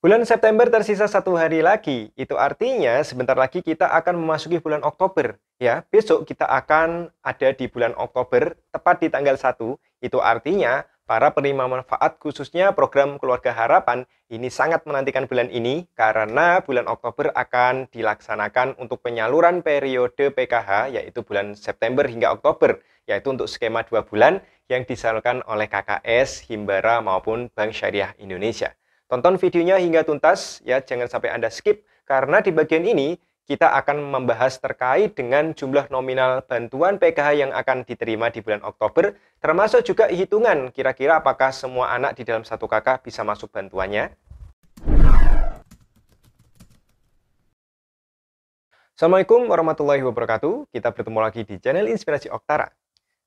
Bulan September tersisa satu hari lagi, itu artinya sebentar lagi kita akan memasuki bulan Oktober. Ya, besok kita akan ada di bulan Oktober, tepat di tanggal 1. Itu artinya para penerima manfaat khususnya program Keluarga Harapan ini sangat menantikan bulan ini karena bulan Oktober akan dilaksanakan untuk penyaluran periode PKH yaitu bulan September hingga Oktober yaitu untuk skema dua bulan yang disalurkan oleh KKS, Himbara maupun Bank Syariah Indonesia. Tonton videonya hingga tuntas, ya jangan sampai Anda skip, karena di bagian ini kita akan membahas terkait dengan jumlah nominal bantuan PKH yang akan diterima di bulan Oktober, termasuk juga hitungan kira-kira apakah semua anak di dalam satu kakak bisa masuk bantuannya. Assalamualaikum warahmatullahi wabarakatuh. Kita bertemu lagi di channel Inspirasi Oktara.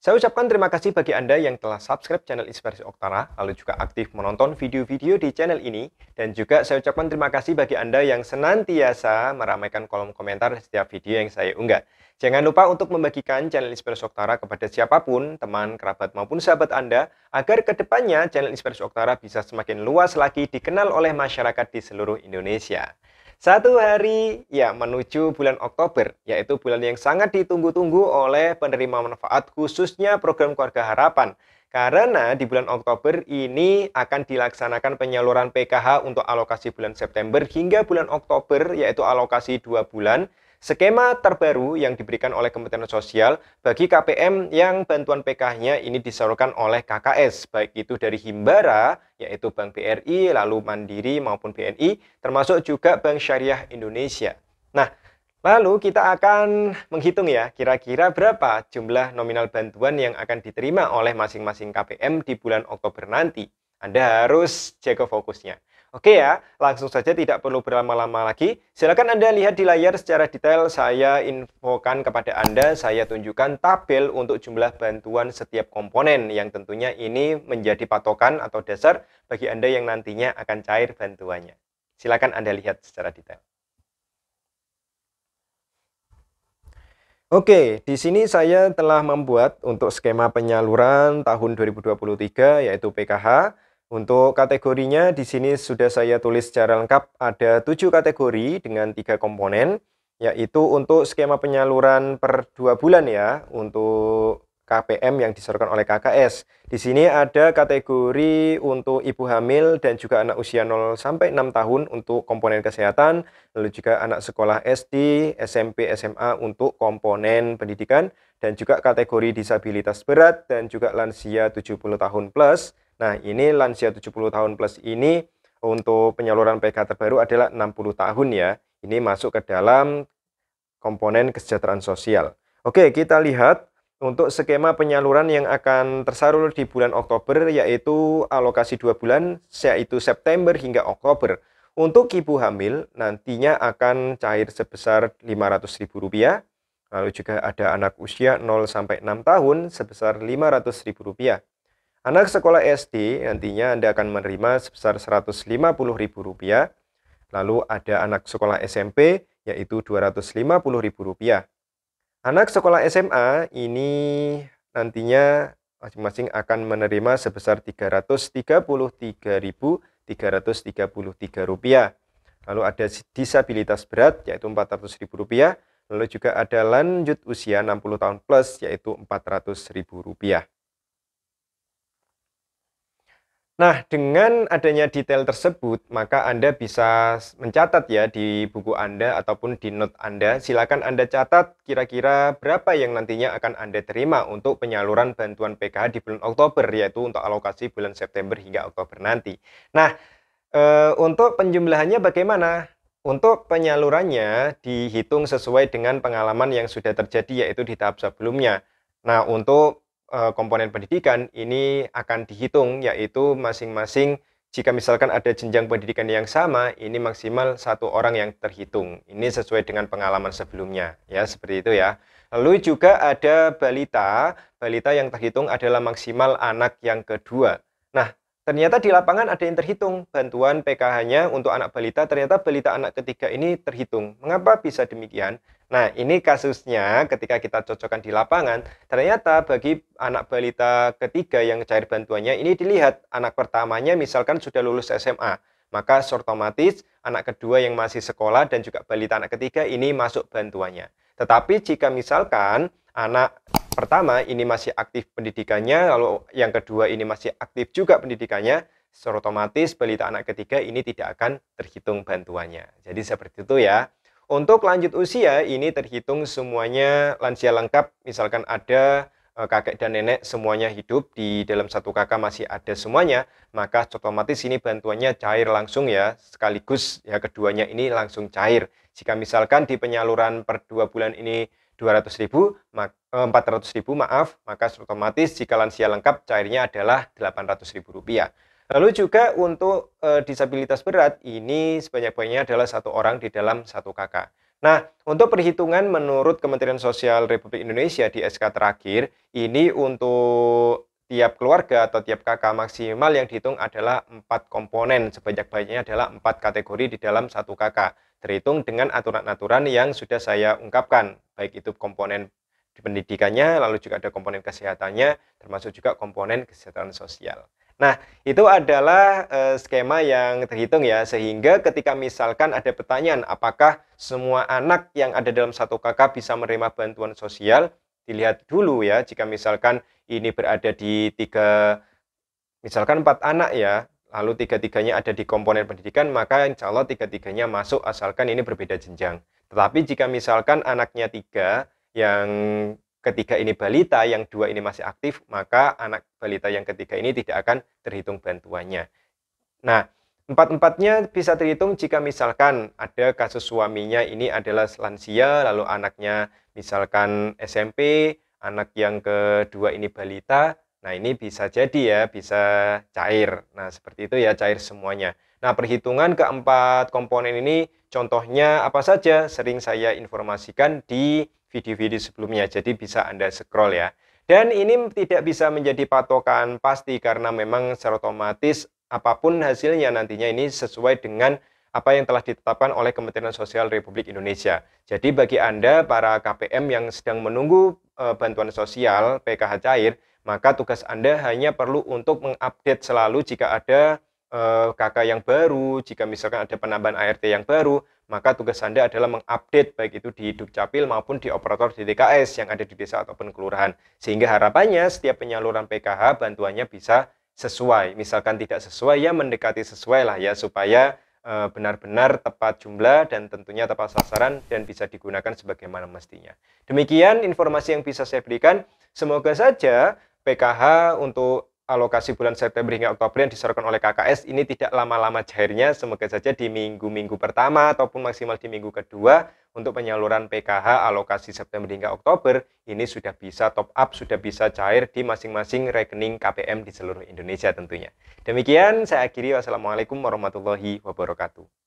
Saya ucapkan terima kasih bagi Anda yang telah subscribe channel Inspirasi Oktara, lalu juga aktif menonton video-video di channel ini. Dan juga saya ucapkan terima kasih bagi Anda yang senantiasa meramaikan kolom komentar setiap video yang saya unggah. Jangan lupa untuk membagikan channel Inspirasi Oktara kepada siapapun, teman, kerabat maupun sahabat Anda, agar kedepannya channel Inspirasi Oktara bisa semakin luas lagi dikenal oleh masyarakat di seluruh Indonesia. Satu hari ya menuju bulan Oktober, yaitu bulan yang sangat ditunggu-tunggu oleh penerima manfaat khususnya program Keluarga Harapan. Karena di bulan Oktober ini akan dilaksanakan penyaluran PKH untuk alokasi bulan September hingga bulan Oktober, yaitu alokasi dua bulan. Skema terbaru yang diberikan oleh Kementerian Sosial bagi KPM yang bantuan pkh nya ini disalurkan oleh KKS, baik itu dari Himbara, yaitu Bank BRI, lalu Mandiri maupun BNI, termasuk juga Bank Syariah Indonesia. Nah, lalu kita akan menghitung ya, kira-kira berapa jumlah nominal bantuan yang akan diterima oleh masing-masing KPM di bulan Oktober nanti. Anda harus jaga fokusnya. Oke ya, langsung saja tidak perlu berlama-lama lagi. Silakan Anda lihat di layar secara detail saya infokan kepada Anda, saya tunjukkan tabel untuk jumlah bantuan setiap komponen yang tentunya ini menjadi patokan atau dasar bagi Anda yang nantinya akan cair bantuannya. Silakan Anda lihat secara detail. Oke, di sini saya telah membuat untuk skema penyaluran tahun 2023 yaitu PKH untuk kategorinya, di sini sudah saya tulis secara lengkap ada tujuh kategori dengan tiga komponen, yaitu untuk skema penyaluran per dua bulan ya, untuk KPM yang disalurkan oleh KKS. Di sini ada kategori untuk ibu hamil dan juga anak usia 0 sampai 6 tahun untuk komponen kesehatan, lalu juga anak sekolah SD, SMP, SMA untuk komponen pendidikan dan juga kategori disabilitas berat dan juga lansia 70 tahun plus Nah, ini lansia 70 tahun plus ini untuk penyaluran PK terbaru adalah 60 tahun ya. Ini masuk ke dalam komponen kesejahteraan sosial. Oke, kita lihat untuk skema penyaluran yang akan tersalur di bulan Oktober yaitu alokasi 2 bulan yaitu September hingga Oktober. Untuk ibu hamil nantinya akan cair sebesar Rp500.000. Lalu juga ada anak usia 0 sampai 6 tahun sebesar Rp500.000. Anak sekolah SD nantinya Anda akan menerima sebesar Rp150.000. Lalu ada anak sekolah SMP yaitu Rp250.000. Anak sekolah SMA ini nantinya masing-masing akan menerima sebesar Rp333.333. Lalu ada disabilitas berat yaitu Rp400.000. Lalu juga ada lanjut usia 60 tahun plus yaitu Rp400.000. Nah, dengan adanya detail tersebut, maka Anda bisa mencatat ya di buku Anda ataupun di note Anda. Silakan Anda catat kira-kira berapa yang nantinya akan Anda terima untuk penyaluran bantuan PKH di bulan Oktober, yaitu untuk alokasi bulan September hingga Oktober nanti. Nah, e, untuk penjumlahannya bagaimana? Untuk penyalurannya dihitung sesuai dengan pengalaman yang sudah terjadi, yaitu di tahap sebelumnya. Nah, untuk Eh, komponen pendidikan ini akan dihitung yaitu masing-masing jika misalkan ada jenjang pendidikan yang sama, ini maksimal satu orang yang terhitung. Ini sesuai dengan pengalaman sebelumnya, ya seperti itu ya. Lalu juga ada balita, balita yang terhitung adalah maksimal anak yang kedua. Nah, ternyata di lapangan ada yang terhitung bantuan PKH-nya untuk anak balita. Ternyata balita anak ketiga ini terhitung. Mengapa bisa demikian? Nah, ini kasusnya ketika kita cocokkan di lapangan, ternyata bagi anak balita ketiga yang cair bantuannya ini dilihat anak pertamanya misalkan sudah lulus SMA, maka otomatis anak kedua yang masih sekolah dan juga balita anak ketiga ini masuk bantuannya. Tetapi jika misalkan anak pertama ini masih aktif pendidikannya, lalu yang kedua ini masih aktif juga pendidikannya, secara otomatis balita anak ketiga ini tidak akan terhitung bantuannya. Jadi seperti itu ya. Untuk lanjut usia ini terhitung semuanya lansia lengkap, misalkan ada eh, kakek dan nenek semuanya hidup di dalam satu kakak masih ada semuanya, maka otomatis ini bantuannya cair langsung ya, sekaligus ya keduanya ini langsung cair. Jika misalkan di penyaluran per dua bulan ini 200 ribu, 400 eh, ribu maaf, maka otomatis jika lansia lengkap cairnya adalah 800 ribu rupiah. Lalu juga untuk e, disabilitas berat ini sebanyak-banyaknya adalah satu orang di dalam satu kakak. Nah, untuk perhitungan menurut Kementerian Sosial Republik Indonesia di SK terakhir, ini untuk tiap keluarga atau tiap kakak maksimal yang dihitung adalah empat komponen sebanyak-banyaknya adalah empat kategori di dalam satu kakak terhitung dengan aturan-aturan yang sudah saya ungkapkan baik itu komponen pendidikannya lalu juga ada komponen kesehatannya termasuk juga komponen kesehatan sosial. Nah, itu adalah e, skema yang terhitung ya, sehingga ketika misalkan ada pertanyaan apakah semua anak yang ada dalam satu kakak bisa menerima bantuan sosial, dilihat dulu ya, jika misalkan ini berada di tiga, misalkan empat anak ya, lalu tiga-tiganya ada di komponen pendidikan, maka insya Allah tiga-tiganya masuk asalkan ini berbeda jenjang. Tetapi jika misalkan anaknya tiga, yang ketiga ini balita, yang dua ini masih aktif, maka anak balita yang ketiga ini tidak akan terhitung bantuannya. Nah, empat-empatnya bisa terhitung jika misalkan ada kasus suaminya ini adalah lansia, lalu anaknya misalkan SMP, anak yang kedua ini balita, Nah, ini bisa jadi ya, bisa cair. Nah, seperti itu ya, cair semuanya. Nah, perhitungan keempat komponen ini contohnya apa saja sering saya informasikan di video-video sebelumnya. Jadi bisa Anda scroll ya. Dan ini tidak bisa menjadi patokan pasti karena memang secara otomatis apapun hasilnya nantinya ini sesuai dengan apa yang telah ditetapkan oleh Kementerian Sosial Republik Indonesia. Jadi bagi Anda para KPM yang sedang menunggu eh, bantuan sosial PKH cair maka tugas Anda hanya perlu untuk mengupdate selalu jika ada eh, KK yang baru, jika misalkan ada penambahan ART yang baru, maka tugas Anda adalah mengupdate baik itu di Dukcapil maupun di operator DTKS yang ada di desa ataupun kelurahan. Sehingga harapannya setiap penyaluran PKH bantuannya bisa sesuai. Misalkan tidak sesuai ya mendekati sesuai lah ya supaya eh, benar-benar tepat jumlah dan tentunya tepat sasaran dan bisa digunakan sebagaimana mestinya. Demikian informasi yang bisa saya berikan. Semoga saja PKH untuk alokasi bulan September hingga Oktober yang disarankan oleh KKS ini tidak lama-lama cairnya, semoga saja di minggu-minggu pertama ataupun maksimal di minggu kedua untuk penyaluran PKH alokasi September hingga Oktober ini sudah bisa top up, sudah bisa cair di masing-masing rekening KPM di seluruh Indonesia tentunya. Demikian saya akhiri wassalamualaikum warahmatullahi wabarakatuh.